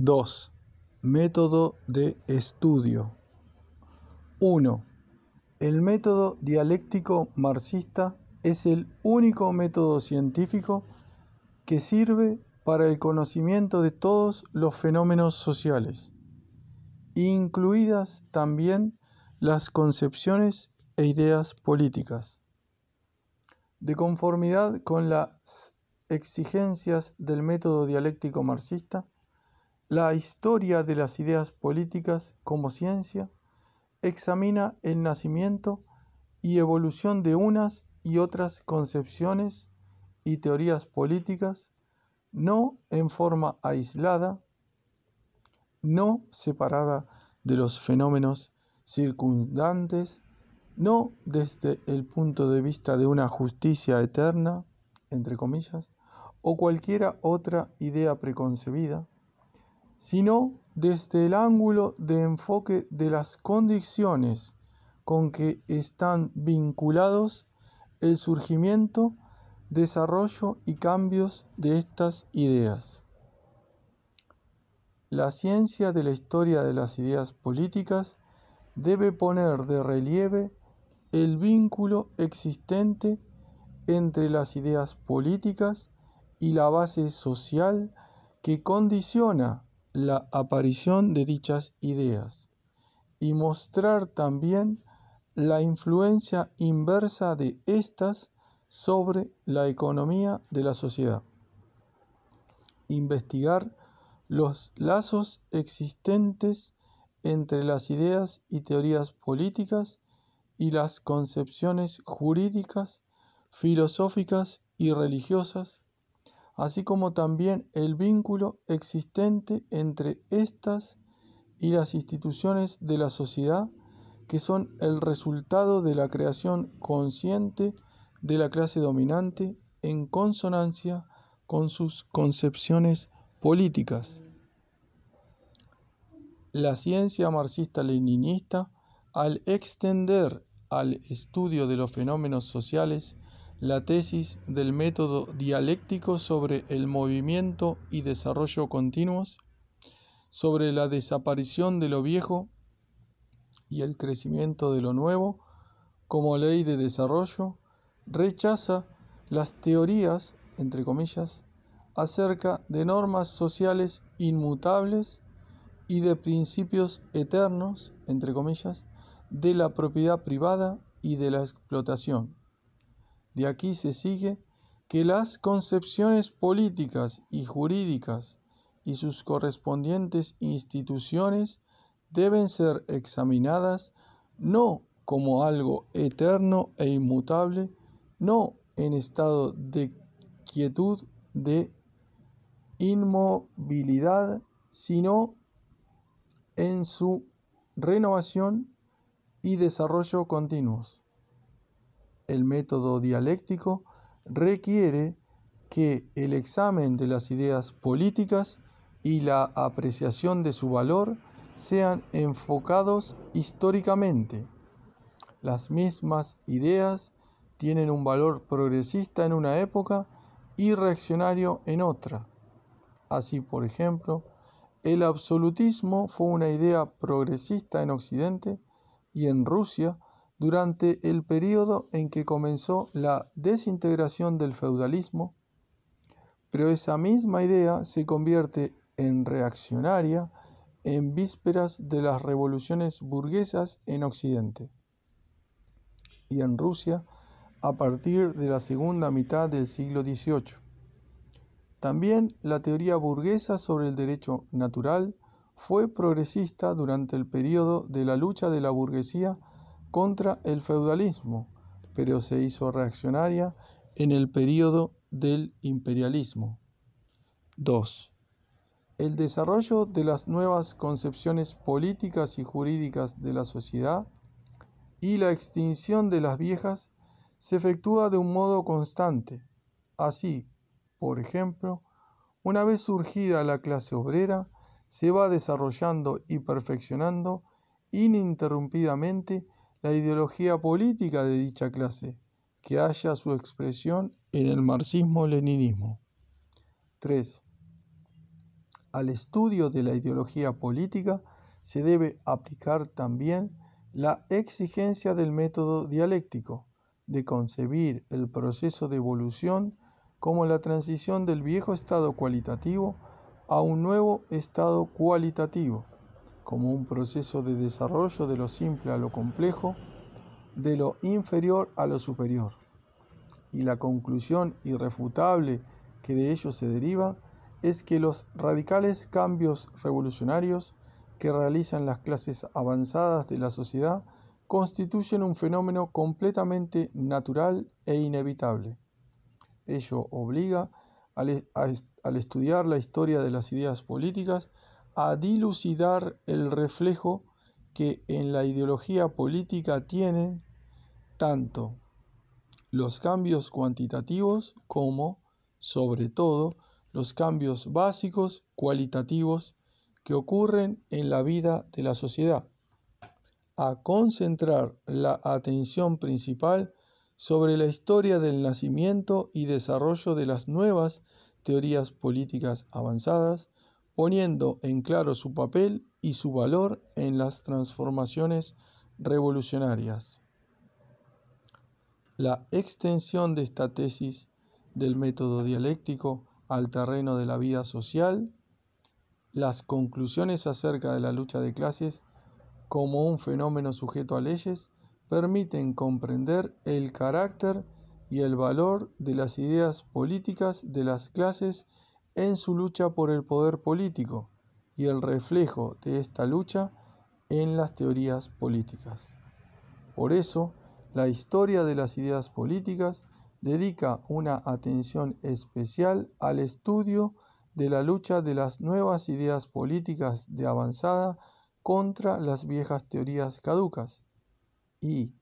2. Método de estudio. 1. El método dialéctico marxista es el único método científico que sirve para el conocimiento de todos los fenómenos sociales, incluidas también las concepciones e ideas políticas. De conformidad con las exigencias del método dialéctico marxista, la historia de las ideas políticas como ciencia examina el nacimiento y evolución de unas y otras concepciones y teorías políticas, no en forma aislada, no separada de los fenómenos circundantes, no desde el punto de vista de una justicia eterna, entre comillas, o cualquiera otra idea preconcebida, sino desde el ángulo de enfoque de las condiciones con que están vinculados el surgimiento, desarrollo y cambios de estas ideas. La ciencia de la historia de las ideas políticas debe poner de relieve el vínculo existente entre las ideas políticas y la base social que condiciona la aparición de dichas ideas y mostrar también la influencia inversa de éstas sobre la economía de la sociedad. Investigar los lazos existentes entre las ideas y teorías políticas y las concepciones jurídicas, filosóficas y religiosas así como también el vínculo existente entre estas y las instituciones de la sociedad que son el resultado de la creación consciente de la clase dominante en consonancia con sus concepciones políticas. La ciencia marxista-leninista, al extender al estudio de los fenómenos sociales la tesis del método dialéctico sobre el movimiento y desarrollo continuos, sobre la desaparición de lo viejo y el crecimiento de lo nuevo como ley de desarrollo, rechaza las teorías, entre comillas, acerca de normas sociales inmutables y de principios eternos, entre comillas, de la propiedad privada y de la explotación. De aquí se sigue que las concepciones políticas y jurídicas y sus correspondientes instituciones deben ser examinadas no como algo eterno e inmutable, no en estado de quietud, de inmovilidad, sino en su renovación y desarrollo continuos el método dialéctico requiere que el examen de las ideas políticas y la apreciación de su valor sean enfocados históricamente. Las mismas ideas tienen un valor progresista en una época y reaccionario en otra. Así, por ejemplo, el absolutismo fue una idea progresista en Occidente y en Rusia durante el periodo en que comenzó la desintegración del feudalismo, pero esa misma idea se convierte en reaccionaria en vísperas de las revoluciones burguesas en Occidente y en Rusia a partir de la segunda mitad del siglo XVIII. También la teoría burguesa sobre el derecho natural fue progresista durante el periodo de la lucha de la burguesía contra el feudalismo, pero se hizo reaccionaria en el periodo del imperialismo. 2. El desarrollo de las nuevas concepciones políticas y jurídicas de la sociedad y la extinción de las viejas se efectúa de un modo constante. Así, por ejemplo, una vez surgida la clase obrera, se va desarrollando y perfeccionando ininterrumpidamente la ideología política de dicha clase, que haya su expresión en el marxismo-leninismo. 3. Al estudio de la ideología política se debe aplicar también la exigencia del método dialéctico, de concebir el proceso de evolución como la transición del viejo estado cualitativo a un nuevo estado cualitativo, como un proceso de desarrollo de lo simple a lo complejo, de lo inferior a lo superior. Y la conclusión irrefutable que de ello se deriva es que los radicales cambios revolucionarios que realizan las clases avanzadas de la sociedad constituyen un fenómeno completamente natural e inevitable. Ello obliga al, estudiar la historia de las ideas políticas a dilucidar el reflejo que en la ideología política tienen tanto los cambios cuantitativos como, sobre todo, los cambios básicos cualitativos que ocurren en la vida de la sociedad, a concentrar la atención principal sobre la historia del nacimiento y desarrollo de las nuevas teorías políticas avanzadas, poniendo en claro su papel y su valor en las transformaciones revolucionarias. La extensión de esta tesis del método dialéctico al terreno de la vida social, las conclusiones acerca de la lucha de clases como un fenómeno sujeto a leyes, permiten comprender el carácter y el valor de las ideas políticas de las clases en su lucha por el poder político y el reflejo de esta lucha en las teorías políticas. Por eso, la historia de las ideas políticas dedica una atención especial al estudio de la lucha de las nuevas ideas políticas de avanzada contra las viejas teorías caducas y,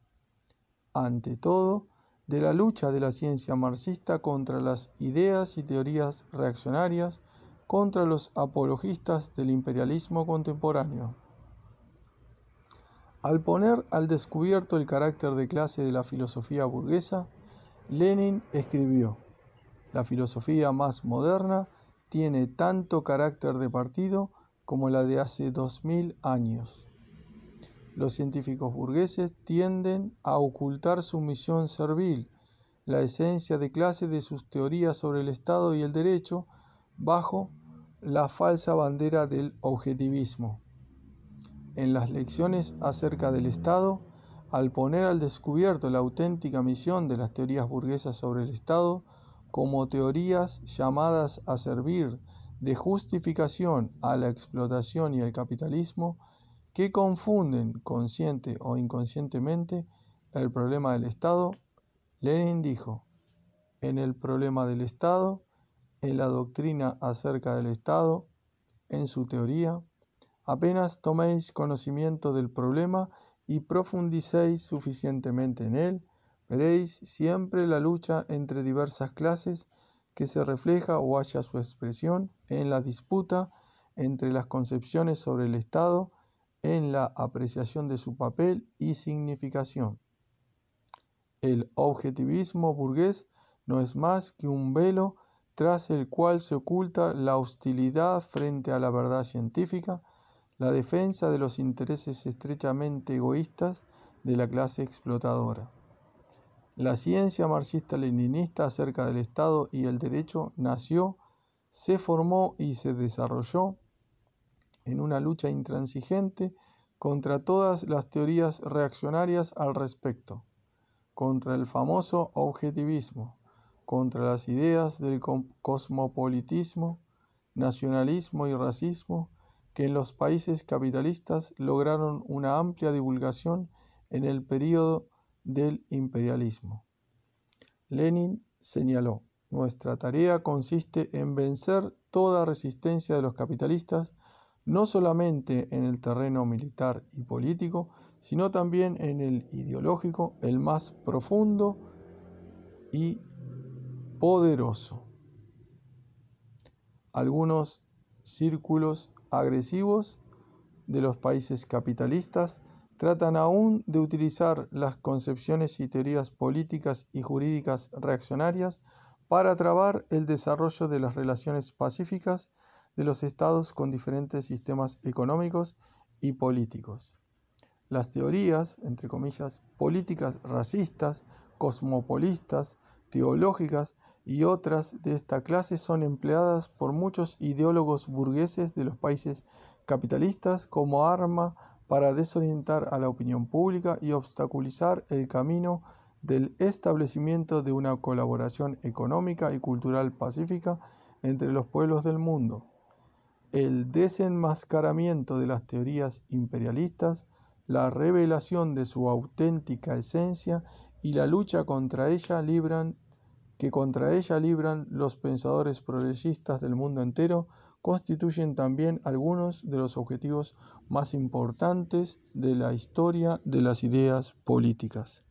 ante todo, de la lucha de la ciencia marxista contra las ideas y teorías reaccionarias, contra los apologistas del imperialismo contemporáneo. Al poner al descubierto el carácter de clase de la filosofía burguesa, Lenin escribió, La filosofía más moderna tiene tanto carácter de partido como la de hace dos mil años. Los científicos burgueses tienden a ocultar su misión servil, la esencia de clase de sus teorías sobre el Estado y el derecho, bajo la falsa bandera del objetivismo. En las lecciones acerca del Estado, al poner al descubierto la auténtica misión de las teorías burguesas sobre el Estado, como teorías llamadas a servir de justificación a la explotación y al capitalismo, que confunden consciente o inconscientemente el problema del Estado, Lenin dijo, en el problema del Estado, en la doctrina acerca del Estado, en su teoría, apenas toméis conocimiento del problema y profundicéis suficientemente en él, veréis siempre la lucha entre diversas clases que se refleja o haya su expresión en la disputa entre las concepciones sobre el Estado en la apreciación de su papel y significación. El objetivismo burgués no es más que un velo tras el cual se oculta la hostilidad frente a la verdad científica, la defensa de los intereses estrechamente egoístas de la clase explotadora. La ciencia marxista-leninista acerca del Estado y el derecho nació, se formó y se desarrolló en una lucha intransigente contra todas las teorías reaccionarias al respecto, contra el famoso objetivismo, contra las ideas del cosmopolitismo, nacionalismo y racismo que en los países capitalistas lograron una amplia divulgación en el período del imperialismo. Lenin señaló, nuestra tarea consiste en vencer toda resistencia de los capitalistas no solamente en el terreno militar y político, sino también en el ideológico, el más profundo y poderoso. Algunos círculos agresivos de los países capitalistas tratan aún de utilizar las concepciones y teorías políticas y jurídicas reaccionarias para trabar el desarrollo de las relaciones pacíficas de los estados con diferentes sistemas económicos y políticos. Las teorías, entre comillas, políticas racistas, cosmopolistas, teológicas y otras de esta clase son empleadas por muchos ideólogos burgueses de los países capitalistas como arma para desorientar a la opinión pública y obstaculizar el camino del establecimiento de una colaboración económica y cultural pacífica entre los pueblos del mundo el desenmascaramiento de las teorías imperialistas, la revelación de su auténtica esencia y la lucha contra ella libran que contra ella libran los pensadores progresistas del mundo entero, constituyen también algunos de los objetivos más importantes de la historia de las ideas políticas.